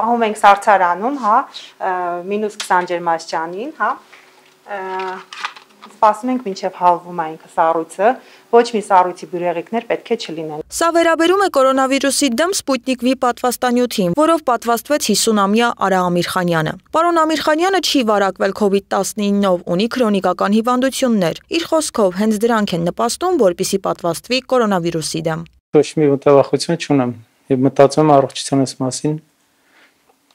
պահում ենք սարցարանում, հա, մինուս 20 ջերմաստիճանին, հա։ Սպասում ենք մինչև հալվում է ինքը սառույցը, ոչ մի սառույցի բյուրեղիկներ պետք է չլինեն։ Սա վերաբերում է կորոնավիրուսի դեմ Սպուտնիկ V պատվաստանյութին, որով պատվաստվեց 50-ամյա Արա Ամիրխանյանը։ Պարոն Ամիրխանյանը չի վարակվել COVID-19-ով, ունի քրոնիկական հիվանդություններ։ Իր խոսքով հենց դրանք են նպաստում, որպիսի պատվաստվի կորոնավիրուսի դեմ։ Ոչ մի մտավախություն չունեմ։ Եվ մտածում եմ առողջությանս մասին,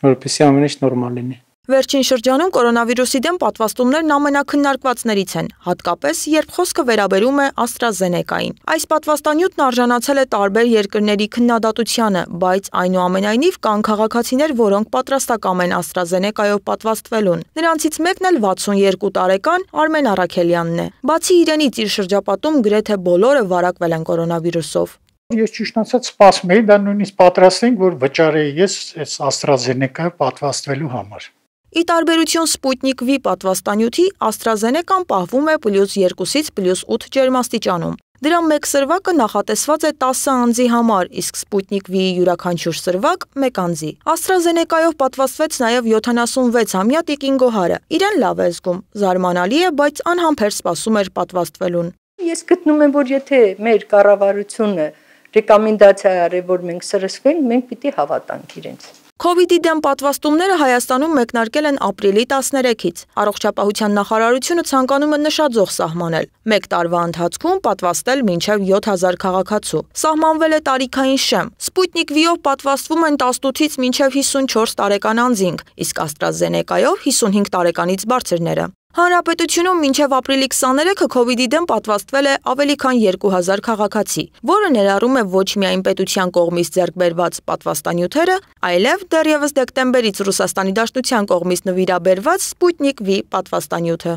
որպեսզի ամեն ինչ նորմալ լինի։ Վերջին շրջանում կորոնավիրուսի դեմ պատվաստումներն ամենակննարկվածներից են, հատկապես երբ խոսքը վերաբերում է AstraZeneca-ին։ Այս պատվաստանյութն արժանացել է տարբեր երկրների քննադատությանը, բայց այնուամենայնիվ կան քաղաքացիներ, որոնք պատրաստակամ են AstraZeneca-ով պատվաստվելուն։ Նրանցից մեկն էլ 62 տարեկան Արմեն Արաքելյանն է։ Բացի իրենից իր շրջապատում գրեթե բոլորը վարակվել են կորոնավիրուսով։ Ես ճիշտ ասած սպասում էի, դա նույնիսկ պատրաստ էինք, որ վճարեի ես այս AstraZeneca-ը պատվաստվելու համար։ Ի տարբերություն Sputnik V պատվաստանյութի AstraZeneca-ն պահվում է +2-ից +8 ջերմաստիճանում։ Դրա մեկ սրվակը նախատեսված է 10 անձի համար, իսկ Sputnik V-ի յուրաքանչյուր սրվակ 1 անձի։ AstraZeneca-ով պատվաստվեց նաև 76-ամյա Տիկին Գոհարը։ Իրեն լավ է զգում, զարմանալի է, բայց անհամբեր սպասում էր պատվաստվելուն։ Ես գտնում եմ, որ եթե մեր կառավարությունը ռեկոմենդացիա արել, որ մենք սրսվենք, մենք պիտի հավատանք իրենց։ Քովիդի դեմ պատվաստումները Հայաստանում մեկնարկել են ապրիլի 13-ից։ Առողջապահության նախարարությունը ցանկանում է նշաձող սահմանել։ 1 տարվա ընթացքում պատվաստել մինչև 7000 քաղաքացու։ Սահմանվել է տարիքային շեմ։ Sputnik V-ով պատվաստվում են 18-ից մինչև 54 տարեկան անձինք, իսկ AstraZeneca-ով 55 տարեկանից բարձրները։ Հանրապետությունում մինչև ապրիլի 23-ը COVID-ի դեմ պատվաստվել է ավելի քան 2000 քաղաքացի, որը ներառում է ոչ միայն պետության կողմից ձեռքբերված պատվաստանյութերը, այլև դեռևս դեկտեմբերից Ռուսաստանի Դաշնության կողմից նվիրաբերված Sputnik V պատվաստանյութը։